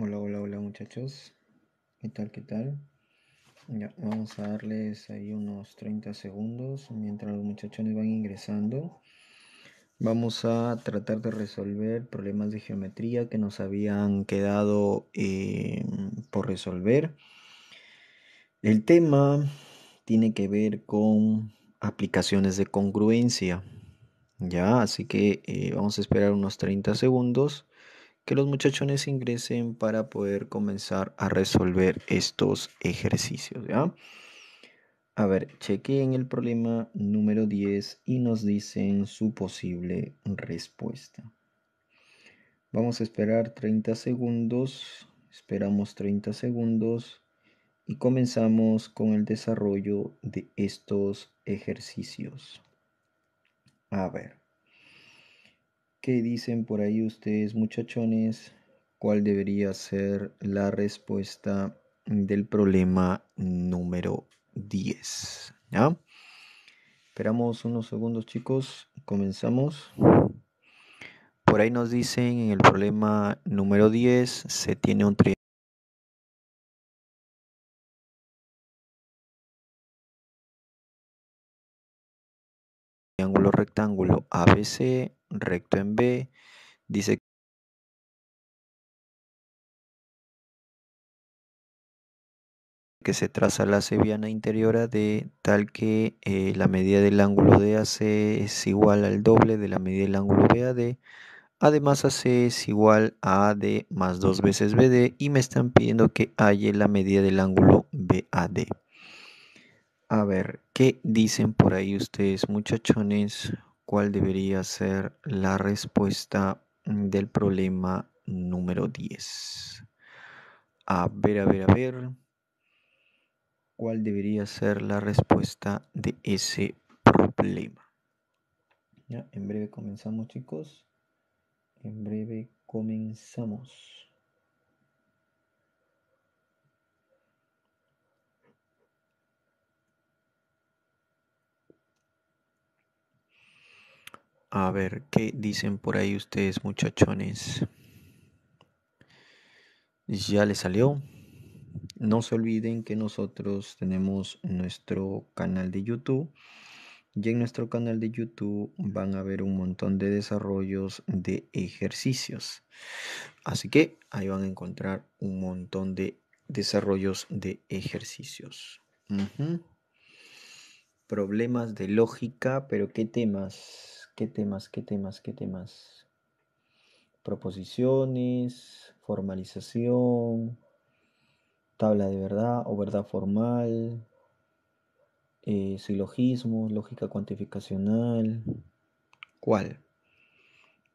Hola, hola, hola muchachos. ¿Qué tal? ¿Qué tal? vamos a darles ahí unos 30 segundos mientras los muchachones van ingresando. Vamos a tratar de resolver problemas de geometría que nos habían quedado em, por resolver. El tema tiene que ver con aplicaciones de congruencia. Ya, así que eh, vamos a esperar unos 30 segundos que los muchachones ingresen para poder comenzar a resolver estos ejercicios. ¿ya? A ver, chequeen el problema número 10 y nos dicen su posible respuesta. Vamos a esperar 30 segundos. Esperamos 30 segundos y comenzamos con el desarrollo de estos ejercicios. A ver dicen por ahí ustedes muchachones cuál debería ser la respuesta del problema número 10. ¿ya? Esperamos unos segundos chicos, comenzamos. Por ahí nos dicen en el problema número 10 se tiene un triángulo. ángulo ABC recto en B dice que se traza la seviana interior de tal que eh, la medida del ángulo AC es igual al doble de la medida del ángulo BAD. Además AC es igual a AD más dos veces BD y me están pidiendo que halle la medida del ángulo BAD. A ver, ¿qué dicen por ahí ustedes muchachones? cuál debería ser la respuesta del problema número 10. A ver, a ver, a ver. ¿Cuál debería ser la respuesta de ese problema? Ya, en breve comenzamos, chicos. En breve comenzamos. A ver, ¿qué dicen por ahí ustedes muchachones? Ya les salió. No se olviden que nosotros tenemos nuestro canal de YouTube. Y en nuestro canal de YouTube van a ver un montón de desarrollos de ejercicios. Así que ahí van a encontrar un montón de desarrollos de ejercicios. Problemas de lógica, pero ¿qué temas? ¿Qué temas? ¿Qué temas? ¿Qué temas? Proposiciones, formalización, tabla de verdad o verdad formal, eh, Silogismo lógica cuantificacional. ¿Cuál?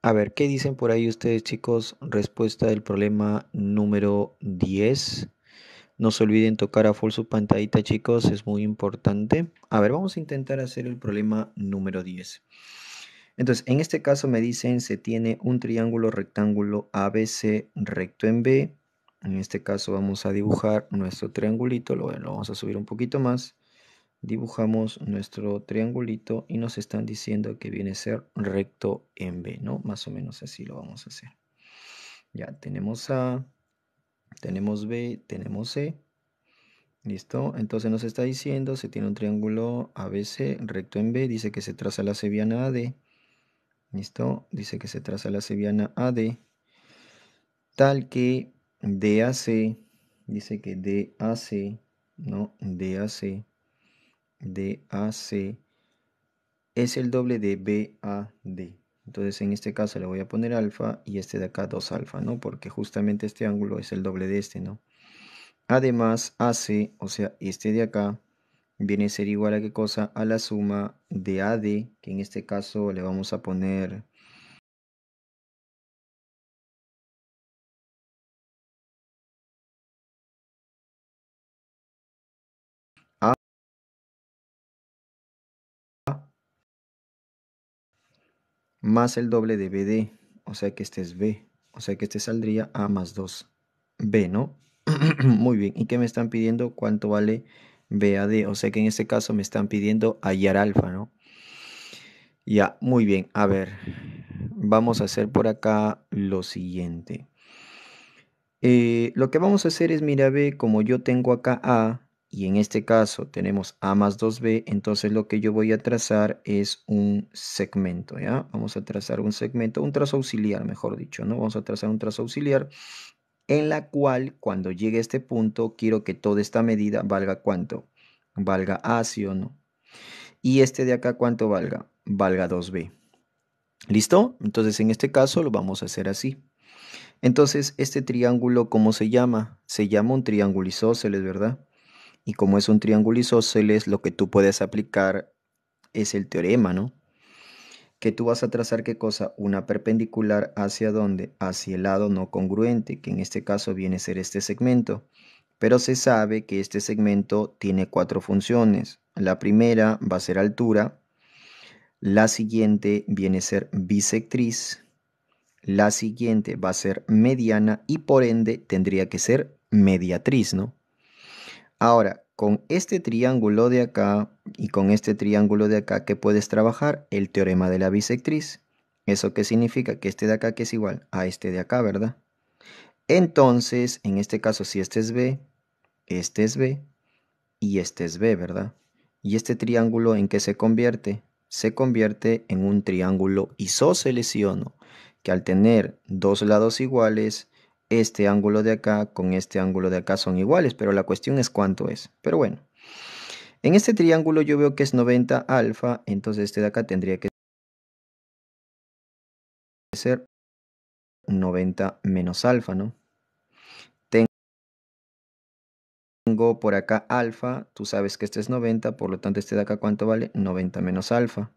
A ver, ¿qué dicen por ahí ustedes chicos? Respuesta del problema número 10. No se olviden tocar a full su pantallita chicos, es muy importante. A ver, vamos a intentar hacer el problema número 10. Entonces, en este caso me dicen se tiene un triángulo rectángulo ABC recto en B. En este caso vamos a dibujar nuestro triangulito, lo, lo vamos a subir un poquito más. Dibujamos nuestro triangulito y nos están diciendo que viene a ser recto en B, ¿no? Más o menos así lo vamos a hacer. Ya tenemos A, tenemos B, tenemos C. E. ¿Listo? Entonces nos está diciendo, se tiene un triángulo ABC recto en B, dice que se traza la sebiana AD ¿Listo? Dice que se traza la seviana AD, tal que DAC, dice que DAC, ¿no? DAC, DAC es el doble de BAD. Entonces en este caso le voy a poner alfa y este de acá 2 alfa, ¿no? Porque justamente este ángulo es el doble de este, ¿no? Además, AC, o sea, este de acá, viene a ser igual a qué cosa? A la suma de AD, que en este caso le vamos a poner... A más el doble de BD, o sea que este es B, o sea que este saldría A más 2, B, ¿no? Muy bien, ¿y qué me están pidiendo? ¿Cuánto vale BAD. O sea que en este caso me están pidiendo hallar alfa, ¿no? Ya, muy bien. A ver, vamos a hacer por acá lo siguiente. Eh, lo que vamos a hacer es, mira, B, como yo tengo acá A, y en este caso tenemos A más 2B, entonces lo que yo voy a trazar es un segmento, ¿ya? Vamos a trazar un segmento, un trazo auxiliar, mejor dicho, ¿no? Vamos a trazar un trazo auxiliar en la cual cuando llegue a este punto quiero que toda esta medida valga cuánto, valga A, sí o no. Y este de acá cuánto valga, valga 2B. ¿Listo? Entonces en este caso lo vamos a hacer así. Entonces este triángulo, ¿cómo se llama? Se llama un triángulo isósceles, ¿verdad? Y como es un triángulo isósceles, lo que tú puedes aplicar es el teorema, ¿no? que tú vas a trazar qué cosa, una perpendicular hacia dónde, hacia el lado no congruente, que en este caso viene a ser este segmento. Pero se sabe que este segmento tiene cuatro funciones. La primera va a ser altura, la siguiente viene a ser bisectriz, la siguiente va a ser mediana y por ende tendría que ser mediatriz, ¿no? Ahora, con este triángulo de acá y con este triángulo de acá que puedes trabajar el teorema de la bisectriz. ¿Eso qué significa? Que este de acá que es igual a este de acá, ¿verdad? Entonces, en este caso, si este es B, este es B y este es B, ¿verdad? ¿Y este triángulo en qué se convierte? Se convierte en un triángulo isósceles, Que al tener dos lados iguales, este ángulo de acá con este ángulo de acá son iguales, pero la cuestión es cuánto es. Pero bueno, en este triángulo yo veo que es 90 alfa, entonces este de acá tendría que ser 90 menos alfa, ¿no? Tengo por acá alfa, tú sabes que este es 90, por lo tanto este de acá ¿cuánto vale? 90 menos alfa.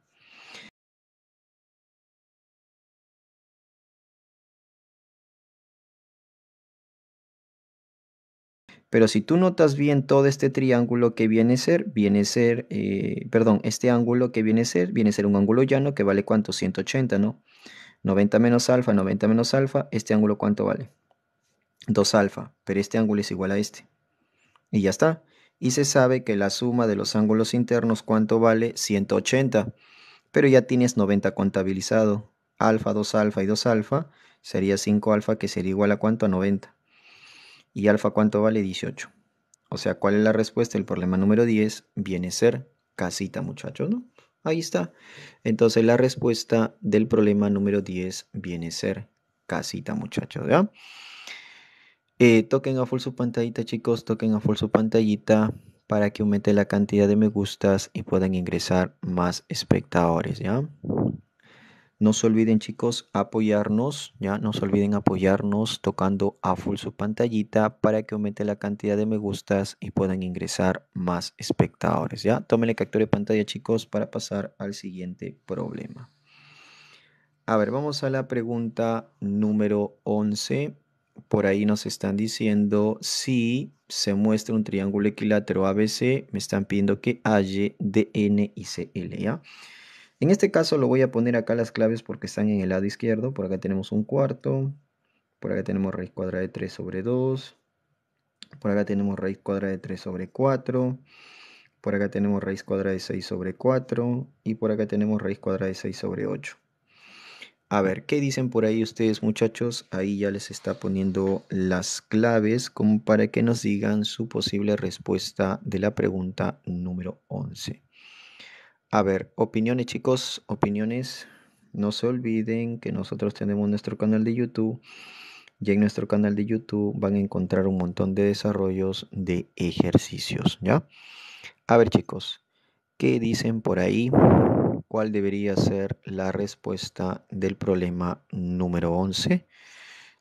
Pero si tú notas bien todo este triángulo que viene a ser, viene a ser, eh, perdón, este ángulo que viene a ser, viene a ser un ángulo llano que vale cuánto, 180, ¿no? 90 menos alfa, 90 menos alfa, este ángulo cuánto vale? 2 alfa, pero este ángulo es igual a este. Y ya está. Y se sabe que la suma de los ángulos internos cuánto vale 180, pero ya tienes 90 contabilizado. Alfa, 2 alfa y 2 alfa sería 5 alfa que sería igual a cuánto a 90. ¿Y alfa cuánto vale? 18. O sea, ¿cuál es la respuesta? El problema número 10 viene a ser casita, muchachos, ¿no? Ahí está. Entonces la respuesta del problema número 10 viene a ser casita, muchachos, ¿ya? Eh, toquen a full su pantallita, chicos, toquen a full su pantallita para que aumente la cantidad de me gustas y puedan ingresar más espectadores, ¿ya? No se olviden chicos apoyarnos, ya no se olviden apoyarnos tocando a full su pantallita para que aumente la cantidad de me gustas y puedan ingresar más espectadores, ya. Tómenle captura de pantalla chicos para pasar al siguiente problema. A ver, vamos a la pregunta número 11. Por ahí nos están diciendo si se muestra un triángulo equilátero ABC, me están pidiendo que halle DN y CL, ¿ya? En este caso lo voy a poner acá las claves porque están en el lado izquierdo. Por acá tenemos un cuarto. Por acá tenemos raíz cuadrada de 3 sobre 2. Por acá tenemos raíz cuadrada de 3 sobre 4. Por acá tenemos raíz cuadrada de 6 sobre 4. Y por acá tenemos raíz cuadrada de 6 sobre 8. A ver, ¿qué dicen por ahí ustedes muchachos? Ahí ya les está poniendo las claves como para que nos digan su posible respuesta de la pregunta número 11. A ver, opiniones chicos, opiniones. No se olviden que nosotros tenemos nuestro canal de YouTube y en nuestro canal de YouTube van a encontrar un montón de desarrollos de ejercicios, ¿ya? A ver chicos, ¿qué dicen por ahí? ¿Cuál debería ser la respuesta del problema número 11?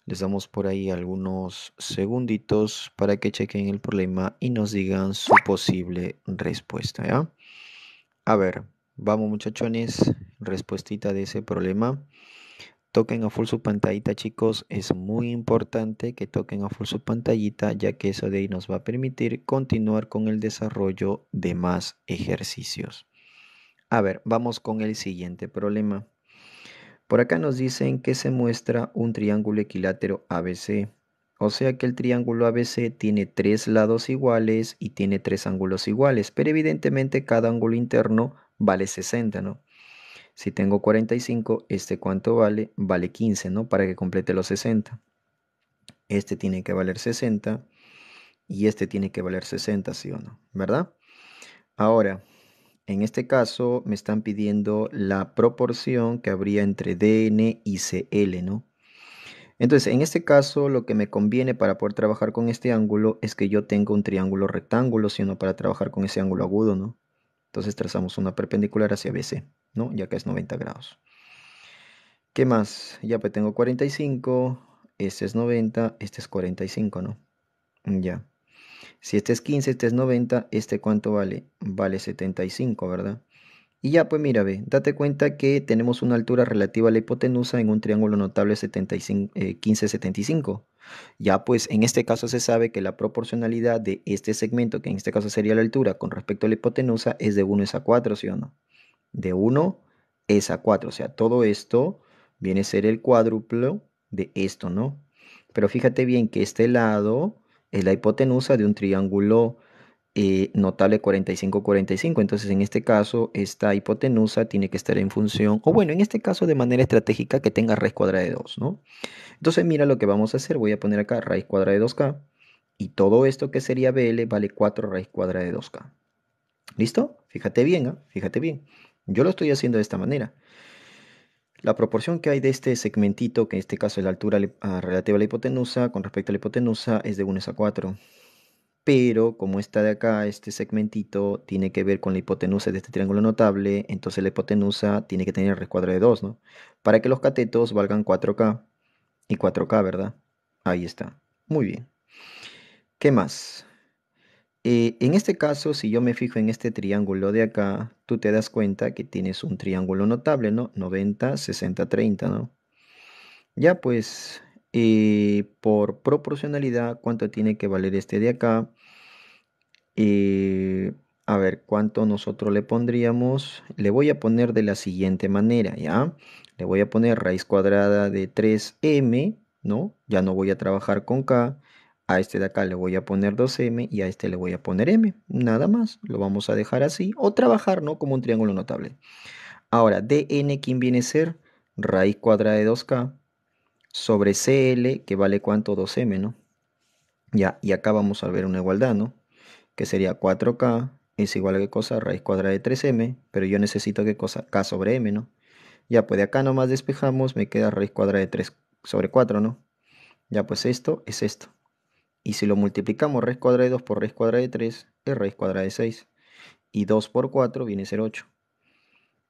Les damos por ahí algunos segunditos para que chequen el problema y nos digan su posible respuesta, ¿ya? A ver, vamos muchachones, respuestita de ese problema. Toquen a full su pantallita, chicos. Es muy importante que toquen a full su pantallita, ya que eso de ahí nos va a permitir continuar con el desarrollo de más ejercicios. A ver, vamos con el siguiente problema. Por acá nos dicen que se muestra un triángulo equilátero ABC o sea que el triángulo ABC tiene tres lados iguales y tiene tres ángulos iguales, pero evidentemente cada ángulo interno vale 60, ¿no? Si tengo 45, ¿este cuánto vale? Vale 15, ¿no? Para que complete los 60. Este tiene que valer 60 y este tiene que valer 60, ¿sí o no? ¿Verdad? Ahora, en este caso me están pidiendo la proporción que habría entre DN y CL, ¿no? Entonces, en este caso, lo que me conviene para poder trabajar con este ángulo es que yo tenga un triángulo rectángulo, sino para trabajar con ese ángulo agudo, ¿no? Entonces trazamos una perpendicular hacia BC, ¿no? Ya que es 90 grados. ¿Qué más? Ya pues tengo 45, este es 90, este es 45, ¿no? Mm, ya. Si este es 15, este es 90, ¿este cuánto vale? Vale 75, ¿verdad? Y ya, pues mira, ve, date cuenta que tenemos una altura relativa a la hipotenusa en un triángulo notable 75, 75 eh, Ya, pues en este caso se sabe que la proporcionalidad de este segmento, que en este caso sería la altura con respecto a la hipotenusa, es de 1 es a 4, ¿sí o no? De 1 es a 4, o sea, todo esto viene a ser el cuádruplo de esto, ¿no? Pero fíjate bien que este lado es la hipotenusa de un triángulo eh, notable 45-45. Entonces, en este caso, esta hipotenusa tiene que estar en función, o bueno, en este caso, de manera estratégica que tenga raíz cuadrada de 2, ¿no? Entonces, mira lo que vamos a hacer. Voy a poner acá raíz cuadrada de 2K. Y todo esto que sería BL vale 4 raíz cuadrada de 2K. ¿Listo? Fíjate bien, ¿ah? fíjate bien. Yo lo estoy haciendo de esta manera. La proporción que hay de este segmentito, que en este caso es la altura relativa a la hipotenusa, con respecto a la hipotenusa, es de 1 a 4 pero como está de acá, este segmentito, tiene que ver con la hipotenusa de este triángulo notable, entonces la hipotenusa tiene que tener el rescuadro de 2, ¿no? Para que los catetos valgan 4K y 4K, ¿verdad? Ahí está. Muy bien. ¿Qué más? Eh, en este caso, si yo me fijo en este triángulo de acá, tú te das cuenta que tienes un triángulo notable, ¿no? 90, 60, 30, ¿no? Ya pues, eh, por proporcionalidad, ¿cuánto tiene que valer este de acá? y eh, a ver, ¿cuánto nosotros le pondríamos? Le voy a poner de la siguiente manera, ¿ya? Le voy a poner raíz cuadrada de 3m, ¿no? Ya no voy a trabajar con k. A este de acá le voy a poner 2m y a este le voy a poner m. Nada más, lo vamos a dejar así. O trabajar, ¿no? Como un triángulo notable. Ahora, dn, ¿quién viene a ser? Raíz cuadrada de 2k sobre cl, que vale cuánto? 2m, ¿no? Ya, y acá vamos a ver una igualdad, ¿no? que sería 4K es igual a qué cosa raíz cuadrada de 3m, pero yo necesito qué cosa k sobre m, ¿no? Ya, pues de acá nomás despejamos, me queda raíz cuadrada de 3 sobre 4, ¿no? Ya, pues esto es esto. Y si lo multiplicamos raíz cuadrada de 2 por raíz cuadrada de 3, es raíz cuadrada de 6. Y 2 por 4 viene a ser 8.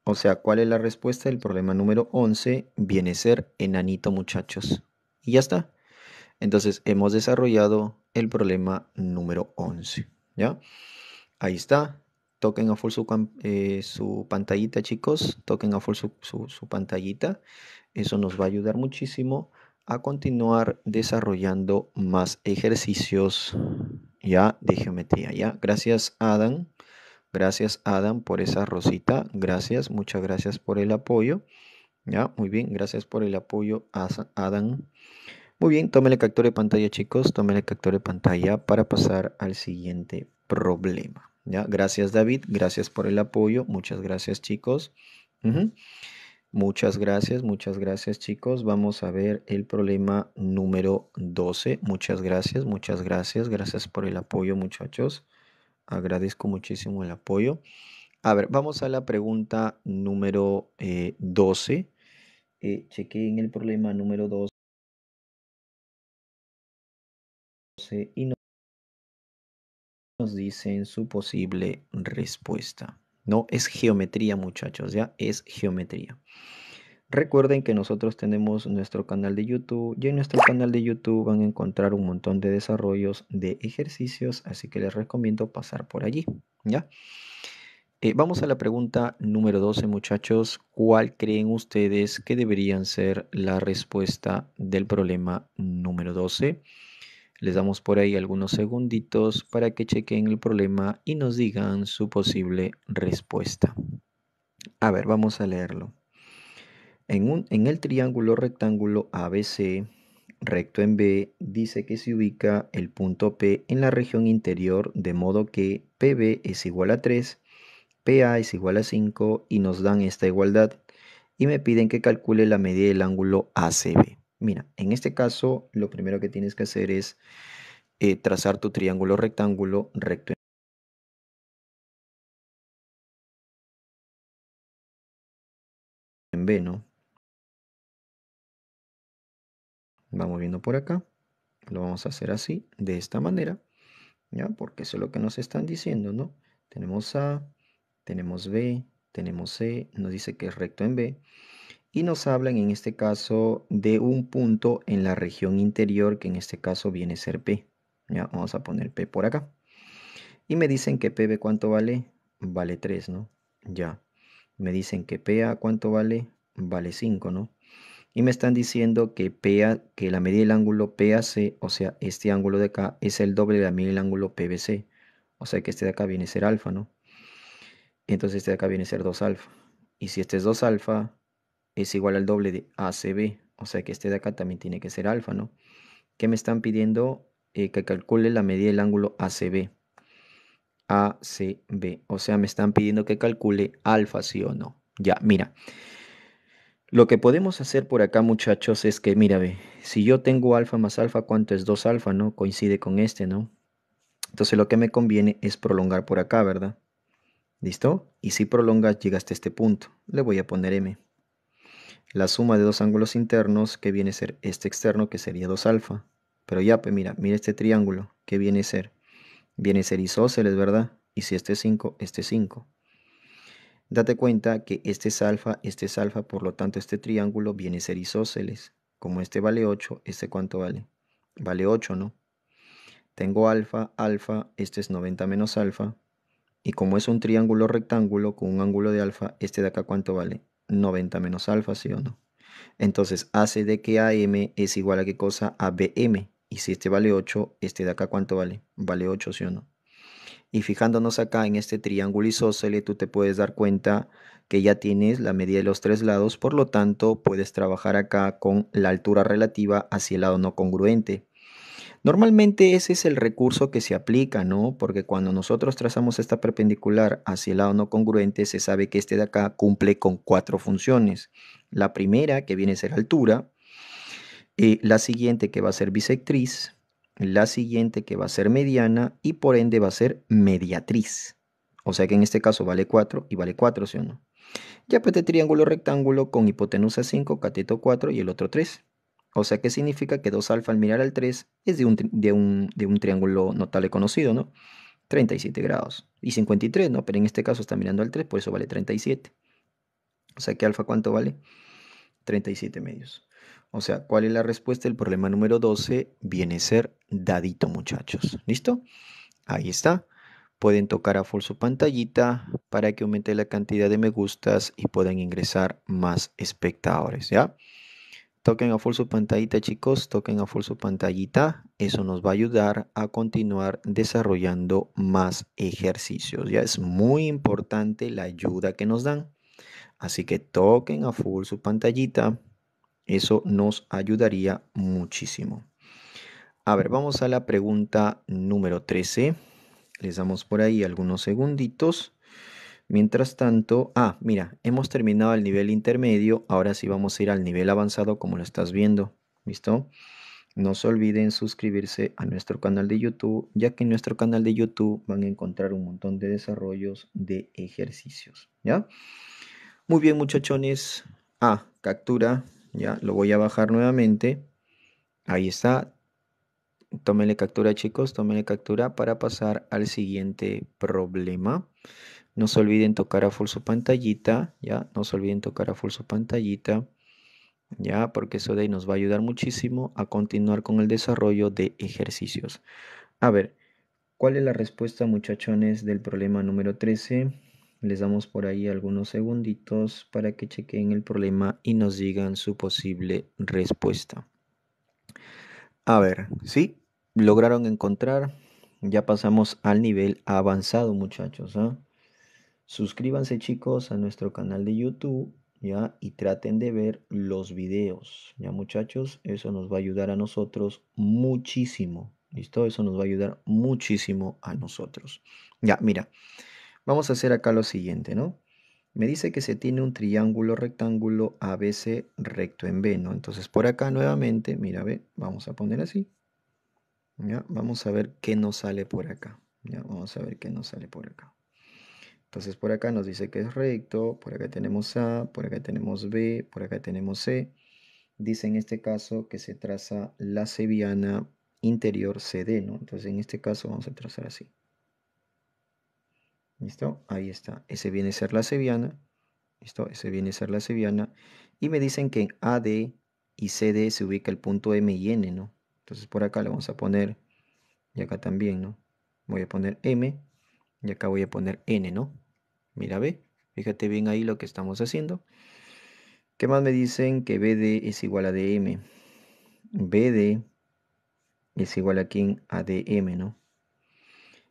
O sea, ¿cuál es la respuesta del problema número 11? Viene a ser enanito, muchachos. Y ya está. Entonces, hemos desarrollado el problema número 11. ¿ya? Ahí está. Toquen a full su, eh, pantallita, chicos. Toquen a full su, pantallita. Eso nos va a ayudar muchísimo a continuar desarrollando más ejercicios ya de geometría. ¿ya? Gracias, Adam. Gracias, Adam, por esa rosita. Gracias, muchas gracias por el apoyo. Ya, muy bien, gracias por el apoyo, Adam. Muy bien, tómenle captura de pantalla, chicos. el captura de pantalla para pasar al siguiente problema. ¿ya? Gracias, David. Gracias por el apoyo. Muchas gracias, chicos. Muchas gracias, muchas gracias, chicos. Vamos a ver el problema número 12. Muchas gracias, muchas gracias. Gracias por el apoyo, muchachos. Agradezco muchísimo el apoyo. A ver, vamos a la pregunta número 12. Eh, eh, chequeen el problema número 12. y nos dicen su posible respuesta. No es geometría, muchachos, ya es geometría. Recuerden que nosotros tenemos nuestro canal de YouTube y en nuestro canal de YouTube van a encontrar un montón de desarrollos de ejercicios, así que les recomiendo pasar por allí, ¿ya? Eh, vamos a la pregunta número 12, muchachos. ¿Cuál creen ustedes que deberían ser la respuesta del problema número 12? Les damos por ahí algunos segunditos para que chequen el problema y nos digan su posible respuesta. A ver, vamos a leerlo. En, en el triángulo rectángulo ABC, recto en B, dice que se ubica el punto P en la región interior, de modo que PB es igual a 3, PA es igual a 5 y nos dan esta igualdad y me piden que calcule la medida del ángulo ACB. Mira, en este caso lo primero que tienes que hacer es eh, trazar tu triángulo rectángulo recto. En B, ¿no? Vamos viendo por acá. Lo vamos a hacer así, de esta manera. ¿Ya? Porque eso es lo que nos están diciendo, ¿no? Tenemos A, tenemos B, tenemos C, nos dice que es recto en B y nos hablan en este caso de un punto en la región interior que en este caso viene a ser P. Ya, vamos a poner P por acá. Y me dicen que PB cuánto vale? Vale 3, ¿no? Ya. Me dicen que PA cuánto vale? Vale 5, ¿no? Y me están diciendo que, PA, que la medida del ángulo PAC, o sea, este ángulo de acá, es el doble de la medida del ángulo PBC. O sea que este de acá viene a ser alfa, ¿no? Entonces este de acá viene a ser 2 alfa. Y si este es 2 alfa, es igual al doble de ACB. O sea que este de acá también tiene que ser alfa, ¿no? ¿Qué me están pidiendo? Eh, que calcule la medida del ángulo ACB. ACB. O sea, me están pidiendo que calcule alfa, sí o no. Ya, mira. Lo que podemos hacer por acá, muchachos, es que, mira, ve, si yo tengo alfa más alfa, ¿cuánto es 2 alfa, no? Coincide con este, ¿no? Entonces lo que me conviene es prolongar por acá, ¿verdad? ¿Listo? Y si prolongas, llega hasta este punto. Le voy a poner M la suma de dos ángulos internos, que viene a ser este externo, que sería 2 alfa. Pero ya, pues mira, mira este triángulo, que viene a ser? Viene a ser isósceles, ¿verdad? Y si este es 5, este es 5. Date cuenta que este es alfa, este es alfa, por lo tanto este triángulo viene a ser isósceles. Como este vale 8, ¿este cuánto vale? Vale 8, ¿no? Tengo alfa, alfa, este es 90 menos alfa. Y como es un triángulo rectángulo con un ángulo de alfa, este de acá cuánto vale? 90 menos alfa, ¿sí o no? Entonces hace de que AM es igual a qué cosa? A BM. Y si este vale 8, este de acá ¿cuánto vale? Vale 8, ¿sí o no? Y fijándonos acá en este triángulo isósceles, tú te puedes dar cuenta que ya tienes la medida de los tres lados, por lo tanto puedes trabajar acá con la altura relativa hacia el lado no congruente. Normalmente ese es el recurso que se aplica, ¿no? Porque cuando nosotros trazamos esta perpendicular hacia el lado no congruente, se sabe que este de acá cumple con cuatro funciones. La primera, que viene a ser altura, eh, la siguiente que va a ser bisectriz, la siguiente que va a ser mediana y por ende va a ser mediatriz. O sea que en este caso vale 4 y vale 4, ¿sí o no? Ya pues de este triángulo rectángulo con hipotenusa 5, cateto 4 y el otro 3. O sea ¿qué significa que 2 alfa al mirar al 3 es de un, de un, de un triángulo notable conocido, ¿no? 37 grados. Y 53, ¿no? Pero en este caso está mirando al 3, por eso vale 37. O sea que alfa cuánto vale? 37 medios. O sea, ¿cuál es la respuesta El problema número 12? Viene a ser dadito, muchachos. ¿Listo? Ahí está. Pueden tocar a full su pantallita para que aumente la cantidad de me gustas y puedan ingresar más espectadores, ¿ya? Toquen a full su pantallita, chicos. Toquen a full su pantallita. Eso nos va a ayudar a continuar desarrollando más ejercicios. Ya es muy importante la ayuda que nos dan. Así que toquen a full su pantallita. Eso nos ayudaría muchísimo. A ver, vamos a la pregunta número 13. Les damos por ahí algunos segunditos. Mientras tanto, ah, mira, hemos terminado el nivel intermedio, ahora sí vamos a ir al nivel avanzado como lo estás viendo, ¿listo? No se olviden suscribirse a nuestro canal de YouTube, ya que en nuestro canal de YouTube van a encontrar un montón de desarrollos de ejercicios, ¿ya? Muy bien, muchachones. Ah, captura, ya, lo voy a bajar nuevamente. Ahí está, Tómenle captura chicos, la captura para pasar al siguiente problema. No se olviden tocar a full su pantallita, ¿ya? No se olviden tocar a full su pantallita, ¿ya? Porque eso de ahí nos va a ayudar muchísimo a continuar con el desarrollo de ejercicios. A ver, ¿cuál es la respuesta muchachones del problema número 13? Les damos por ahí algunos segunditos para que chequen el problema y nos digan su posible respuesta. A ver, ¿sí? lograron encontrar. Ya pasamos al nivel avanzado, muchachos. ah Suscríbanse, chicos, a nuestro canal de YouTube. ¿Ya? Y traten de ver los videos, ¿ya muchachos? Eso nos va a ayudar a nosotros muchísimo, ¿listo? Eso nos va a ayudar muchísimo a nosotros. Ya, mira, vamos a hacer acá lo siguiente, ¿no? Me dice que se tiene un triángulo rectángulo ABC recto en B, ¿no? Entonces por acá nuevamente, mira, ve, vamos a poner así, Vamos a ver qué nos sale por acá. ¿ya? Vamos a ver qué nos sale por acá. Entonces por acá nos dice que es recto, por acá tenemos A, por acá tenemos B, por acá tenemos C. Dice en este caso que se traza la seviana interior CD, ¿no? Entonces en este caso vamos a trazar así. ¿Listo? Ahí está. Ese viene a ser la seviana. ¿Listo? Ese viene a ser la sebiana. Y me dicen que en AD y CD se ubica el punto M y N, ¿no? Entonces por acá le vamos a poner, y acá también, ¿no? Voy a poner M, y acá voy a poner N, ¿no? Mira, ve, fíjate bien ahí lo que estamos haciendo. ¿Qué más me dicen? Que BD es igual a DM. BD es igual a quién? A DM, ¿no?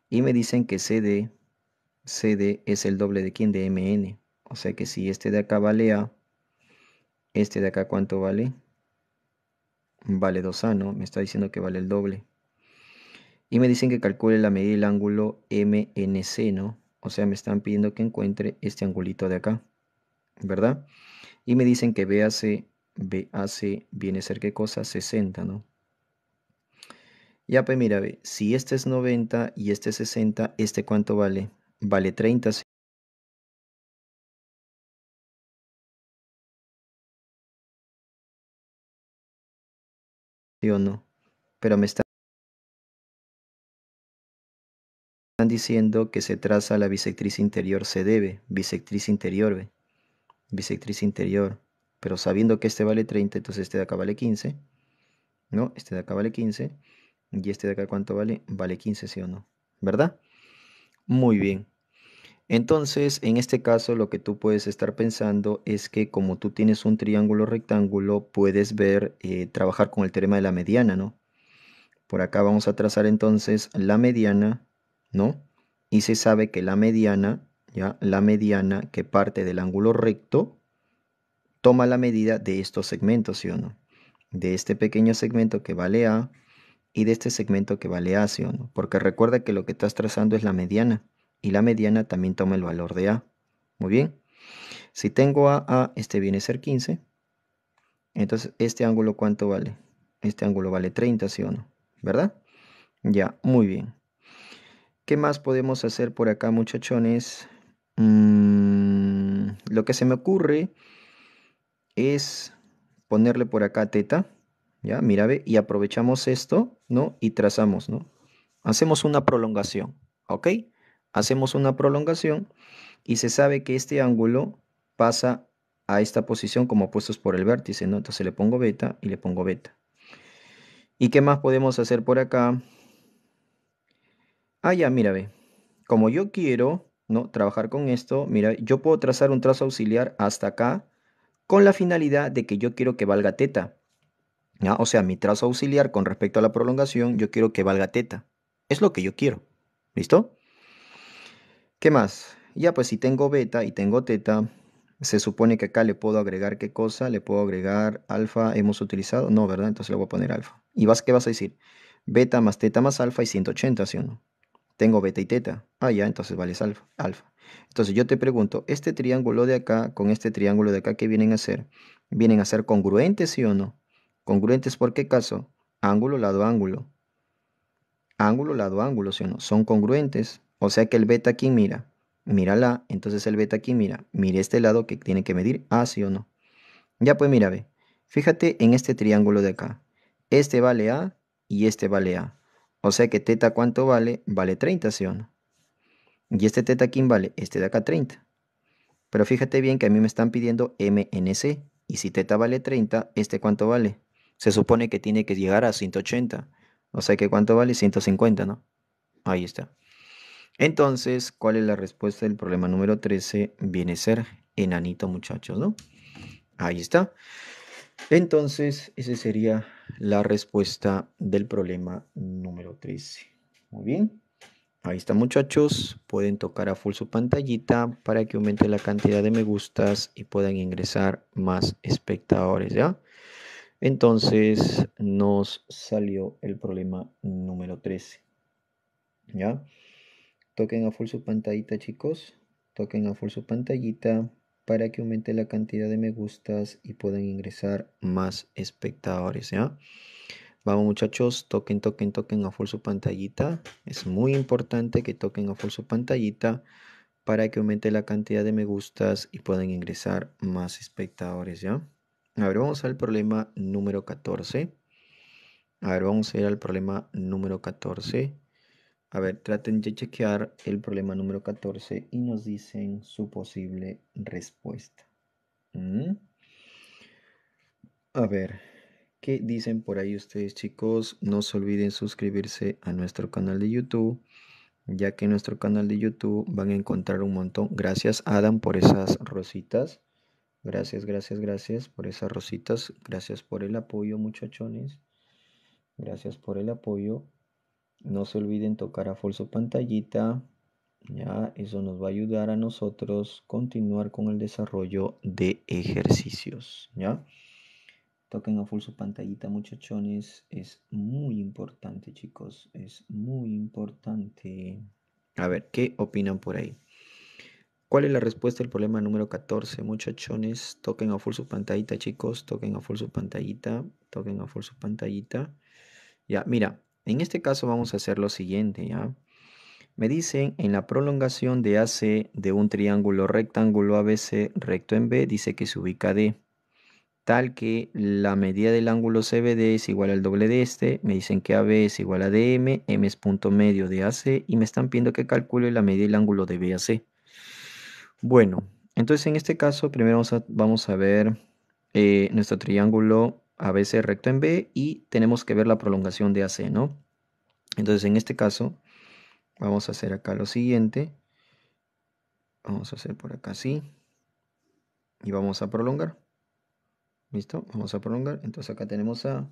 Y me dicen que CD, CD es el doble de quién? De MN. O sea que si este de acá vale A, este de acá cuánto vale? vale 2A, ¿no? Me está diciendo que vale el doble. Y me dicen que calcule la medida del ángulo MNC, ¿no? O sea, me están pidiendo que encuentre este angulito de acá, ¿verdad? Y me dicen que BAC, BAC viene a ser qué cosa? 60, ¿no? Ya, pues mira, si este es 90 y este es 60, ¿este cuánto vale? Vale 30, O no. Pero me están diciendo que se traza la bisectriz interior, se debe, bisectriz interior, ¿ve? bisectriz interior. Pero sabiendo que este vale 30, entonces este de acá vale 15. ¿No? Este de acá vale 15. ¿Y este de acá cuánto vale? Vale 15, sí o no. ¿Verdad? Muy bien. Entonces, en este caso, lo que tú puedes estar pensando es que como tú tienes un triángulo rectángulo, puedes ver, eh, trabajar con el teorema de la mediana, ¿no? Por acá vamos a trazar entonces la mediana, ¿no? Y se sabe que la mediana, ya, la mediana que parte del ángulo recto, toma la medida de estos segmentos, ¿sí o no? De este pequeño segmento que vale A y de este segmento que vale A, ¿sí o no? Porque recuerda que lo que estás trazando es la mediana y la mediana también toma el valor de A. Muy bien. Si tengo a A, este viene a ser 15. Entonces, ¿este ángulo cuánto vale? Este ángulo vale 30, ¿sí o no? ¿Verdad? Ya, muy bien. ¿Qué más podemos hacer por acá, muchachones? Mm, lo que se me ocurre es ponerle por acá teta, ¿ya? Mira, ve, y aprovechamos esto, ¿no? Y trazamos, ¿no? Hacemos una prolongación, ¿ok? hacemos una prolongación y se sabe que este ángulo pasa a esta posición como puestos por el vértice, ¿no? Entonces le pongo beta y le pongo beta. ¿Y qué más podemos hacer por acá? Ah, ya, mira, ve. Como yo quiero, ¿no? Trabajar con esto, mira, yo puedo trazar un trazo auxiliar hasta acá con la finalidad de que yo quiero que valga teta. ¿ya? O sea, mi trazo auxiliar con respecto a la prolongación, yo quiero que valga teta. Es lo que yo quiero. ¿Listo? ¿Qué más? Ya pues si tengo beta y tengo teta, se supone que acá le puedo agregar qué cosa, le puedo agregar alfa, hemos utilizado, no, ¿verdad? Entonces le voy a poner alfa. ¿Y vas, qué vas a decir? Beta más teta más alfa y 180, ¿sí o no? Tengo beta y teta. Ah, ya, entonces vale alfa, alfa. Entonces yo te pregunto, este triángulo de acá con este triángulo de acá, ¿qué vienen a ser? Vienen a ser congruentes, ¿sí o no? Congruentes, ¿por qué caso? Ángulo, lado, ángulo. Ángulo, lado, ángulo, ¿sí o no? Son congruentes. O sea que el beta aquí mira, mira la, entonces el beta aquí mira, mire este lado que tiene que medir A, ah, sí o no. Ya pues mira, ve, fíjate en este triángulo de acá. Este vale A y este vale A. O sea que teta cuánto vale? Vale 30, sí o no. Y este teta quién vale? Este de acá 30. Pero fíjate bien que a mí me están pidiendo MNC. Y si teta vale 30, ¿este cuánto vale? Se supone que tiene que llegar a 180. O sea que cuánto vale 150, ¿no? Ahí está. Entonces, ¿cuál es la respuesta del problema número 13? Viene a ser enanito, muchachos, ¿no? Ahí está. Entonces, esa sería la respuesta del problema número 13. Muy bien. Ahí está, muchachos. Pueden tocar a full su pantallita para que aumente la cantidad de me gustas y puedan ingresar más espectadores, ¿ya? Entonces, nos salió el problema número 13. ¿Ya? Toquen a full su pantallita, chicos. Toquen a full su pantallita para que aumente la cantidad de me gustas y puedan ingresar más espectadores, ¿ya? Vamos muchachos, toquen, toquen, toquen a full su pantallita. Es muy importante que toquen a full su pantallita para que aumente la cantidad de me gustas y puedan ingresar más espectadores, ¿ya? A ver, vamos al problema número 14. A ver, vamos a ir al problema número 14. A ver, traten de chequear el problema número 14 y nos dicen su posible respuesta. ¿Mm? A ver, ¿qué dicen por ahí ustedes chicos? No se olviden suscribirse a nuestro canal de YouTube ya que en nuestro canal de YouTube van a encontrar un montón. Gracias Adam por esas rositas. Gracias, gracias, gracias por esas rositas. Gracias por el apoyo muchachones. Gracias por el apoyo. No se olviden tocar a falso pantallita. Ya, eso nos va a ayudar a nosotros continuar con el desarrollo de ejercicios. Ya, toquen a full pantallita, muchachones. Es muy importante, chicos. Es muy importante. A ver, ¿qué opinan por ahí? ¿Cuál es la respuesta al problema número 14, muchachones? Toquen a full su pantallita, chicos. Toquen a full su pantallita. Toquen a full su pantallita. Ya, mira, en este caso vamos a hacer lo siguiente, ¿ya? Me dicen en la prolongación de AC de un triángulo rectángulo ABC recto en B, dice que se ubica D. Tal que la medida del ángulo CBD es igual al doble de este, me dicen que AB es igual a DM, M es punto medio de AC y me están pidiendo que calcule la medida del ángulo de BAC. Bueno, entonces en este caso primero vamos a, ver eh, nuestro triángulo ABC recto en B y tenemos que ver la prolongación de AC, ¿no? Entonces en este caso vamos a hacer acá lo siguiente. Vamos a hacer por acá así. Y vamos a prolongar. ¿Listo? Vamos a prolongar. Entonces acá tenemos A,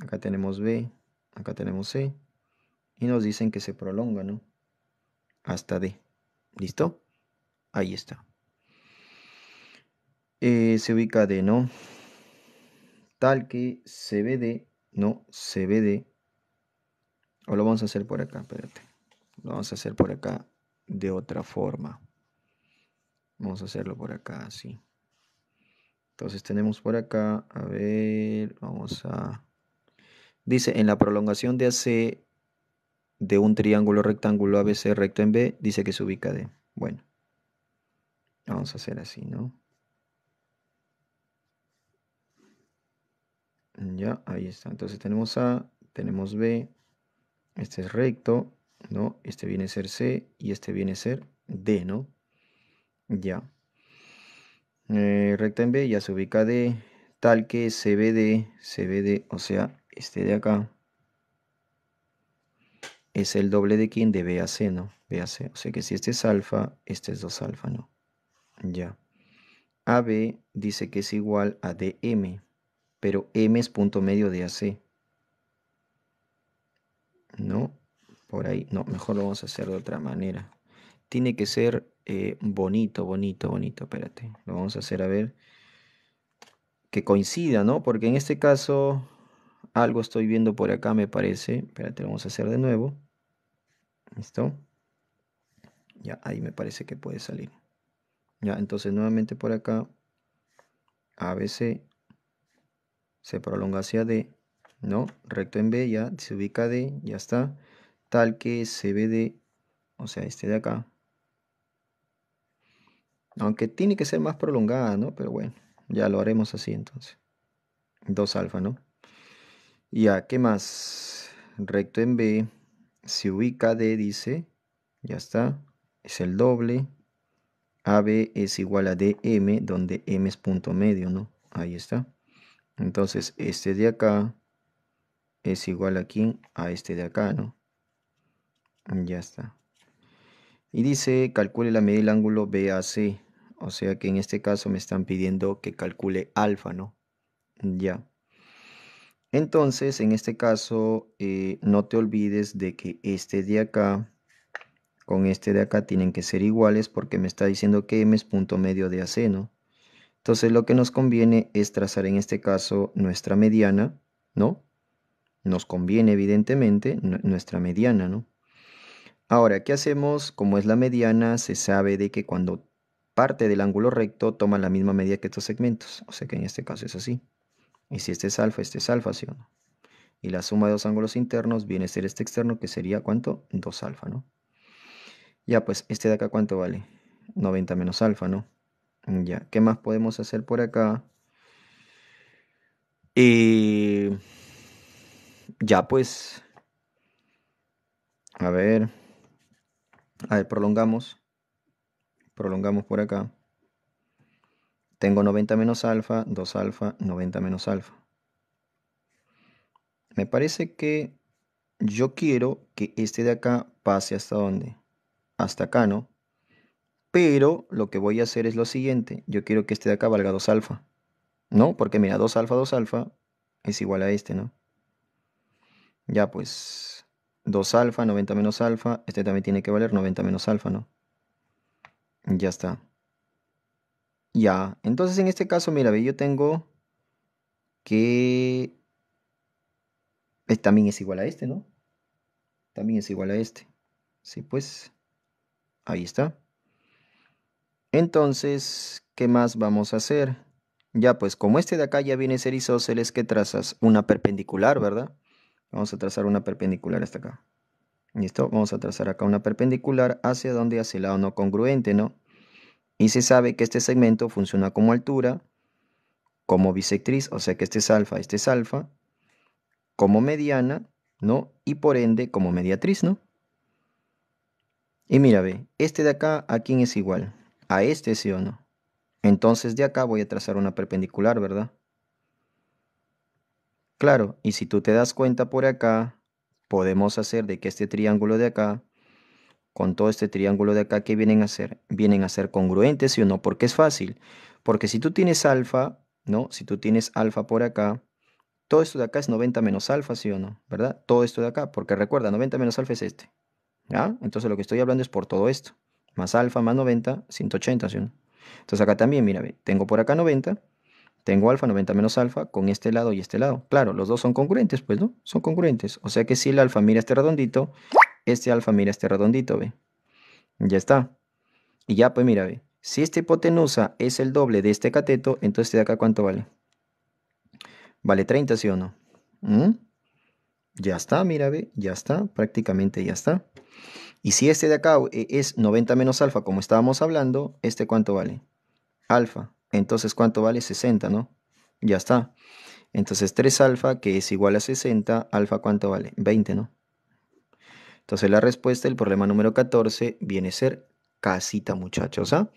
acá tenemos B, acá tenemos C. Y nos dicen que se prolonga, ¿no? Hasta D. ¿Listo? Ahí está. Eh, se ubica D, ¿no? tal que CBD, no CBD. O lo vamos a hacer por acá, espérate. Lo vamos a hacer por acá de otra forma. Vamos a hacerlo por acá así. Entonces tenemos por acá, a ver, vamos a... Dice, en la prolongación de AC de un triángulo rectángulo ABC recto en B, dice que se ubica D. Bueno, vamos a hacer así, ¿no? Ya, ahí está. Entonces tenemos A, tenemos B, este es recto, ¿no? Este viene a ser C y este viene a ser D, ¿no? Ya. Eh, recta en B ya se ubica D, tal que CBD, CBD, o sea, este de acá, es el doble de quién? de BAC, ¿no? BAC, o sea que si este es alfa, este es 2 alfa, ¿no? Ya. AB dice que es igual a DM pero M es punto medio de AC. ¿No? Por ahí. No, mejor lo vamos a hacer de otra manera. Tiene que ser eh, bonito, bonito, bonito. Espérate. Lo vamos a hacer a ver. Que coincida, ¿no? Porque en este caso algo estoy viendo por acá, me parece. Espérate, lo vamos a hacer de nuevo. ¿Listo? Ya, ahí me parece que puede salir. Ya, entonces nuevamente por acá. ABC se prolonga hacia D, ¿no? Recto en B, ya se ubica D, ya está. Tal que se ve D o sea, este de acá. Aunque tiene que ser más prolongada, ¿no? Pero bueno, ya lo haremos así entonces. 2 alfa, ¿no? Ya, ¿qué más? Recto en B, se ubica D, dice, ya está. Es el doble. AB es igual a DM, donde M es punto medio, ¿no? Ahí está. Entonces, este de acá es igual aquí a este de acá, ¿no? Ya está. Y dice, calcule la medida del ángulo BAC. O sea que en este caso me están pidiendo que calcule alfa, ¿no? Ya. Entonces, en este caso, eh, no te olvides de que este de acá con este de acá tienen que ser iguales porque me está diciendo que m es punto medio de AC, ¿no? Entonces lo que nos conviene es trazar en este caso nuestra mediana, ¿no? Nos conviene evidentemente nuestra mediana, ¿no? Ahora, ¿qué hacemos? Como es la mediana, se sabe de que cuando parte del ángulo recto toma la misma medida que estos segmentos. O sea que en este caso es así. Y si este es alfa, este es alfa, ¿sí o no? Y la suma de dos ángulos internos viene a ser este externo que sería ¿cuánto? 2 alfa, ¿no? Ya, pues este de acá ¿cuánto vale? 90 menos alfa, ¿no? Ya, ¿qué más podemos hacer por acá? Y eh, ya pues, a ver, a ver, prolongamos, prolongamos por acá. Tengo 90 menos alfa, 2 alfa, 90 menos alfa. Me parece que yo quiero que este de acá pase hasta dónde? Hasta acá, ¿no? Pero lo que voy a hacer es lo siguiente. Yo quiero que este de acá valga 2 alfa. ¿No? Porque mira, 2 alfa, 2 alfa es igual a este, ¿no? Ya pues, 2 alfa, 90 menos alfa. Este también tiene que valer 90 menos alfa, ¿no? Ya está. Ya, entonces en este caso, mira, ve, yo tengo que... Eh, también es igual a este, ¿no? También es igual a este. Sí, pues. Ahí está. Entonces, ¿qué más vamos a hacer? Ya, pues como este de acá ya viene ser isósceles que trazas una perpendicular, ¿verdad? Vamos a trazar una perpendicular hasta acá. ¿Listo? Vamos a trazar acá una perpendicular hacia donde hace el lado no congruente, ¿no? Y se sabe que este segmento funciona como altura, como bisectriz, o sea que este es alfa, este es alfa, como mediana, ¿no? Y por ende como mediatriz, ¿no? Y mira, ve, este de acá a quién es igual a este sí o no. Entonces de acá voy a trazar una perpendicular, ¿verdad? Claro, y si tú te das cuenta por acá, podemos hacer de que este triángulo de acá, con todo este triángulo de acá, ¿qué vienen a ser? Vienen a ser congruentes, sí o no, porque es fácil. Porque si tú tienes alfa, ¿no? Si tú tienes alfa por acá, todo esto de acá es 90 menos alfa, sí o no, ¿verdad? Todo esto de acá, porque recuerda, 90 menos alfa es este. ¿ya? Entonces lo que estoy hablando es por todo esto más alfa más 90, 180, ¿sí? Entonces acá también, mira, tengo por acá 90, tengo alfa, 90 menos alfa, con este lado y este lado. Claro, los dos son congruentes, pues, ¿no? Son congruentes. O sea que si el alfa mira este redondito, este alfa mira este redondito, ¿ve? Ya está. Y ya, pues, mira, ¿ve? Si esta hipotenusa es el doble de este cateto, entonces de acá, ¿cuánto vale? Vale 30, ¿sí o no? ¿Mm? Ya está, mira, ¿ve? Ya está, prácticamente ya está. Y si este de acá eh, es 90 menos alfa, como estábamos hablando, ¿este cuánto vale? Alfa. Entonces, ¿cuánto vale? 60, ¿no? Ya está. Entonces, 3 alfa, que es igual a 60, alfa, ¿cuánto vale? 20, ¿no? Entonces, la respuesta del problema número 14 viene a ser casita, muchachos. ¿ah?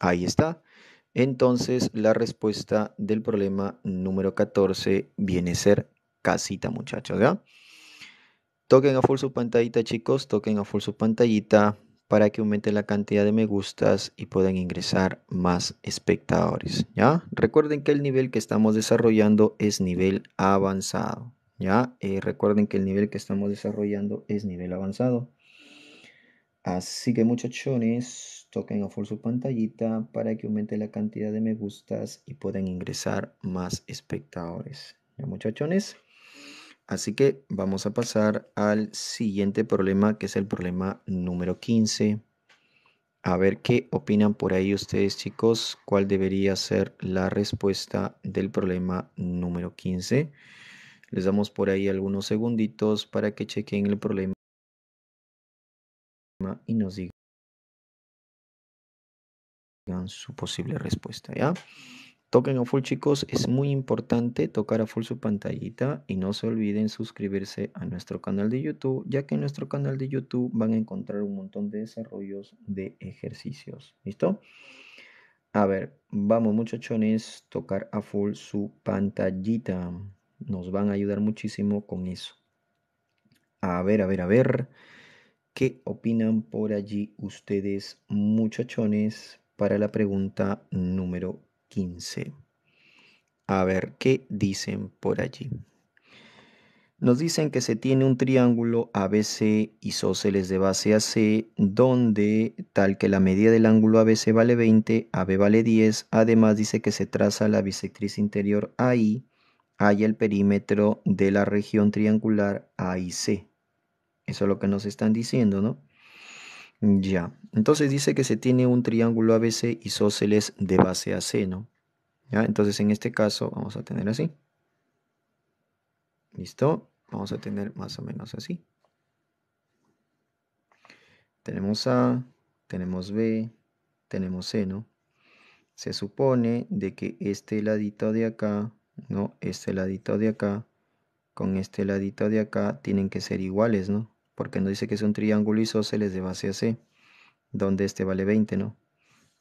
Ahí está. Entonces, la respuesta del problema número 14 viene a ser casita, muchachos. ¿ya? Toquen a full su pantallita, chicos, toquen a full su pantallita para que aumente la cantidad de me gustas y puedan ingresar más espectadores, ¿ya? Recuerden que el nivel que estamos desarrollando es nivel avanzado, ¿ya? Eh, recuerden que el nivel que estamos desarrollando es nivel avanzado. Así que muchachones, toquen a full su pantallita para que aumente la cantidad de me gustas y puedan ingresar más espectadores. ¿Ya muchachones? Así que vamos a pasar al siguiente problema, que es el problema número 15. A ver qué opinan por ahí ustedes, chicos. ¿Cuál debería ser la respuesta del problema número 15? Les damos por ahí algunos segunditos para que chequen el problema y nos digan su posible respuesta, ¿ya? Toquen a full chicos, es muy importante tocar a full su pantallita y no se olviden suscribirse a nuestro canal de YouTube, ya que en nuestro canal de YouTube van a encontrar un montón de desarrollos de ejercicios. ¿Listo? A ver, vamos muchachones, tocar a full su pantallita. Nos van a ayudar muchísimo con eso. A ver, a ver, a ver. ¿Qué opinan por allí ustedes muchachones para la pregunta número 15. A ver qué dicen por allí. Nos dicen que se tiene un triángulo ABC isósceles de base AC, donde tal que la medida del ángulo ABC vale 20, AB vale 10. Además dice que se traza la bisectriz interior AI, hay el perímetro de la región triangular AIC. Eso es lo que nos están diciendo, ¿no? Ya, entonces dice que se tiene un triángulo ABC isósceles de base a ¿no? ¿Ya? Entonces en este caso vamos a tener así. ¿Listo? Vamos a tener más o menos así. Tenemos A, tenemos B, tenemos C, ¿no? Se supone de que este ladito de acá, ¿no? Este ladito de acá, con este ladito de acá, tienen que ser iguales, ¿no? porque nos dice que es un triángulo isósceles de base AC, donde este vale 20, ¿no?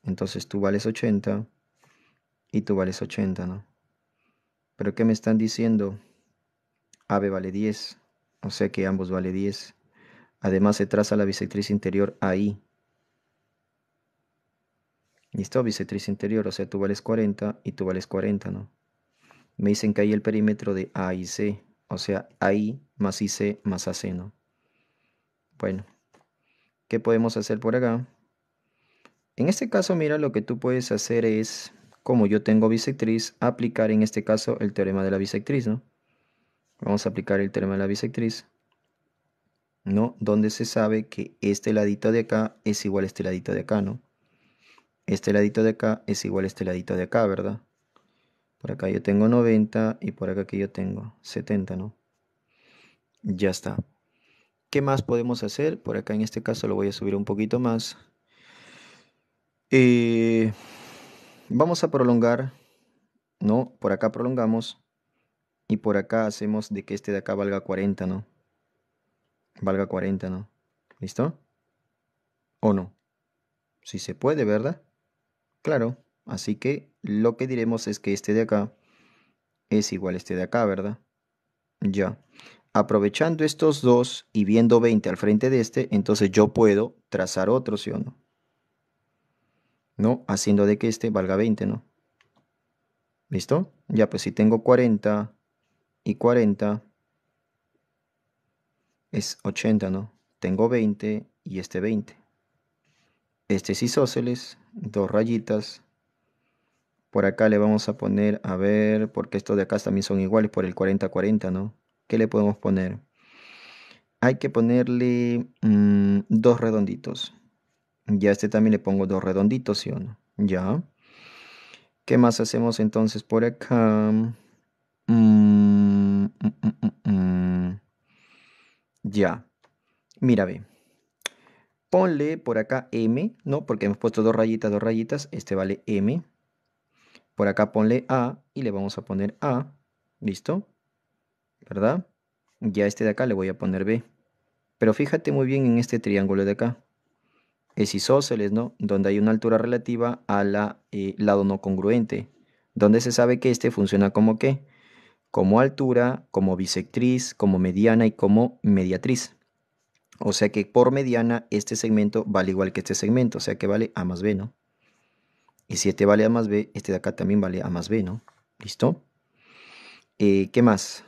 Entonces tú vales 80 y tú vales 80, ¿no? Pero ¿qué me están diciendo? AB vale 10, o sea que ambos vale 10. Además se traza la bisectriz interior AI. Listo, bisectriz interior, o sea, tú vales 40 y tú vales 40, ¿no? Me dicen que hay el perímetro de A y C, o sea, AI más IC más AC, ¿no? Bueno, ¿qué podemos hacer por acá? En este caso, mira, lo que tú puedes hacer es, como yo tengo bisectriz, aplicar en este caso el teorema de la bisectriz, ¿no? Vamos a aplicar el teorema de la bisectriz, ¿no? Donde se sabe que este ladito de acá es igual a este ladito de acá, ¿no? Este ladito de acá es igual a este ladito de acá, ¿verdad? Por acá yo tengo 90 y por acá que yo tengo 70, ¿no? Ya está. ¿Qué más podemos hacer? Por acá en este caso lo voy a subir un poquito más. Eh, vamos a prolongar, ¿no? Por acá prolongamos y por acá hacemos de que este de acá valga 40, ¿no? Valga 40, ¿no? ¿Listo? ¿O no? Si se puede, ¿verdad? Claro. Así que lo que diremos es que este de acá es igual a este de acá, ¿verdad? Ya aprovechando estos dos y viendo 20 al frente de este, entonces yo puedo trazar otro, ¿sí o no? ¿No? Haciendo de que este valga 20, ¿no? ¿Listo? Ya, pues si tengo 40 y 40, es 80, ¿no? Tengo 20 y este 20. Este es isósceles, dos rayitas. Por acá le vamos a poner, a ver, porque estos de acá también son iguales por el 40-40, ¿no? ¿Qué le podemos poner? Hay que ponerle mm, dos redonditos. Ya este también le pongo dos redonditos, ¿sí o no? Ya. ¿Qué más hacemos entonces por acá? Mm, mm, ya. Mira, ve. Ponle por acá M, ¿no? Porque hemos puesto dos rayitas, dos rayitas. Este vale M. Por acá ponle A y le vamos a poner A. ¿Listo? ¿verdad? Ya este de acá le voy a poner B. Pero fíjate muy bien en este triángulo de acá. Es isósceles, ¿no? Donde hay una altura relativa al la, eh, lado no congruente. Donde se sabe que este funciona como qué? Como altura, como bisectriz, como mediana y como mediatriz. O sea que por mediana este segmento vale igual que este segmento. O sea que vale A más B, ¿no? Y si este vale A más B, este de acá también vale A más B, ¿no? ¿Listo? Eh, ¿Qué más?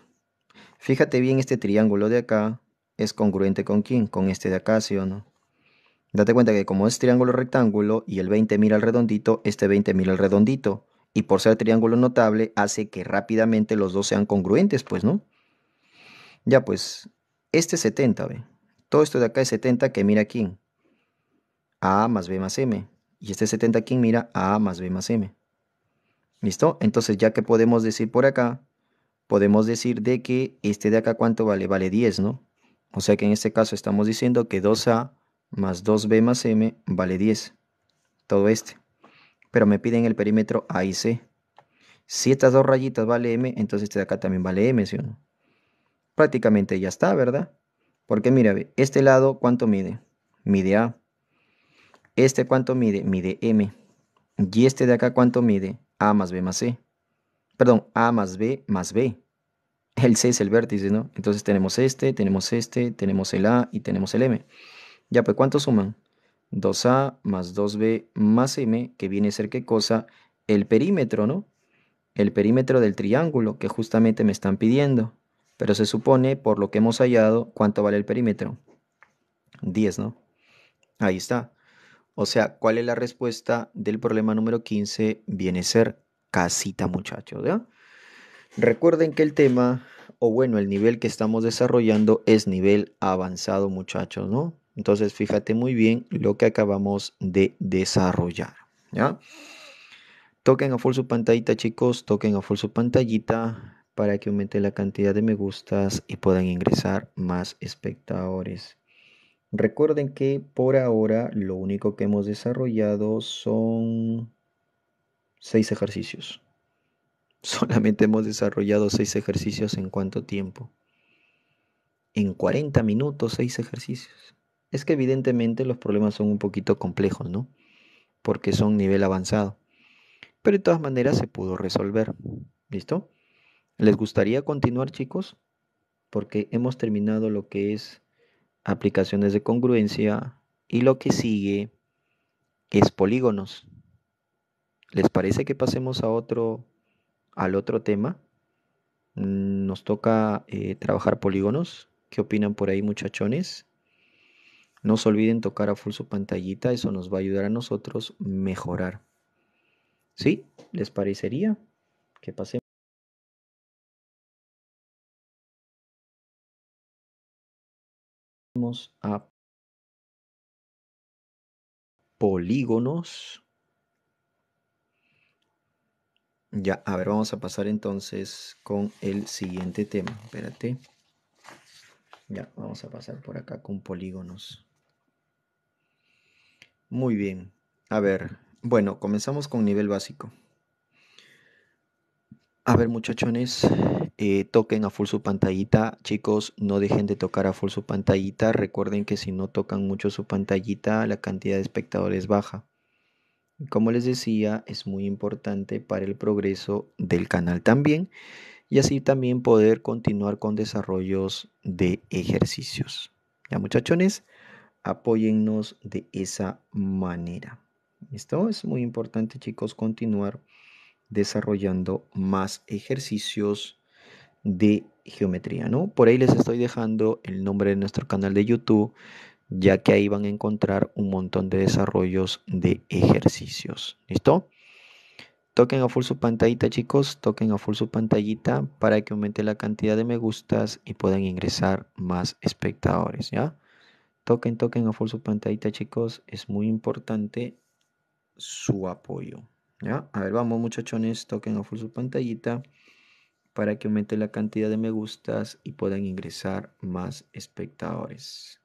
Fíjate bien, este triángulo de acá es congruente con quién, con este de acá, ¿sí o no? Date cuenta que como es triángulo rectángulo y el 20 mira al redondito, este 20 mira al redondito. Y por ser triángulo notable hace que rápidamente los dos sean congruentes, pues, ¿no? Ya pues, este 70, ¿ve? Todo esto de acá es 70 que mira quién. A más B más M. Y este 70 quién mira A más B más M. ¿Listo? Entonces ya que podemos decir por acá podemos decir de que este de acá cuánto vale, vale 10, ¿no? O sea que en este caso estamos diciendo que 2A más 2B más M vale 10, todo este. Pero me piden el perímetro A y C. Si estas dos rayitas vale M, entonces este de acá también vale M, ¿sí o no? Prácticamente ya está, ¿verdad? Porque mira, este lado cuánto mide? Mide A. Este cuánto mide? Mide M. Y este de acá cuánto mide? A más B más C. Perdón, A más B más B el C es el vértice, ¿no? Entonces tenemos este, tenemos este, tenemos el A y tenemos el M. Ya, pues, ¿cuánto suman? 2A más 2B más M, que viene a ser qué cosa? El perímetro, ¿no? El perímetro del triángulo que justamente me están pidiendo. Pero se supone, por lo que hemos hallado, ¿cuánto vale el perímetro? 10, ¿no? Ahí está. O sea, ¿cuál es la respuesta del problema número 15? Viene a ser casita, muchachos, ¿ya? Recuerden que el tema, o bueno, el nivel que estamos desarrollando es nivel avanzado, muchachos, ¿no? Entonces, fíjate muy bien lo que acabamos de desarrollar, ¿ya? Toquen a full su pantallita, chicos, toquen a full su pantallita para que aumente la cantidad de me gustas y puedan ingresar más espectadores. Recuerden que por ahora lo único que hemos desarrollado son seis ejercicios. Solamente hemos desarrollado seis ejercicios en cuánto tiempo. En 40 minutos, seis ejercicios. Es que evidentemente los problemas son un poquito complejos, ¿no? Porque son nivel avanzado. Pero de todas maneras se pudo resolver. ¿Listo? ¿Les gustaría continuar, chicos? Porque hemos terminado lo que es aplicaciones de congruencia y lo que sigue es polígonos. ¿Les parece que pasemos a otro al otro tema, nos toca eh, trabajar polígonos. ¿Qué opinan por ahí muchachones? No se olviden tocar a full su pantallita, eso nos va a ayudar a nosotros mejorar. ¿Sí? ¿Les parecería? Que pasemos. a polígonos ya, a ver, vamos a pasar entonces con el siguiente tema. Espérate. Ya, vamos a pasar por acá con polígonos. Muy bien. A ver, bueno, comenzamos con nivel básico. A ver, muchachones, eh, toquen a full su pantallita. Chicos, no dejen de tocar a full su pantallita. Recuerden que si no tocan mucho su pantallita, la cantidad de espectadores baja. Como les decía, es muy importante para el progreso del canal también y así también poder continuar con desarrollos de ejercicios. Ya muchachones, apóyennos de esa manera. Esto es muy importante chicos, continuar desarrollando más ejercicios de geometría, ¿no? Por ahí les estoy dejando el nombre de nuestro canal de YouTube ya que ahí van a encontrar un montón de desarrollos de ejercicios. ¿Listo? Toquen a full su pantallita, chicos. Toquen a full su pantallita para que aumente la cantidad de me gustas y puedan ingresar más espectadores, ¿ya? Toquen, toquen a full su pantallita, chicos. Es muy importante su apoyo, ¿ya? A ver, vamos, muchachones. Toquen a full su pantallita para que aumente la cantidad de me gustas y puedan ingresar más espectadores.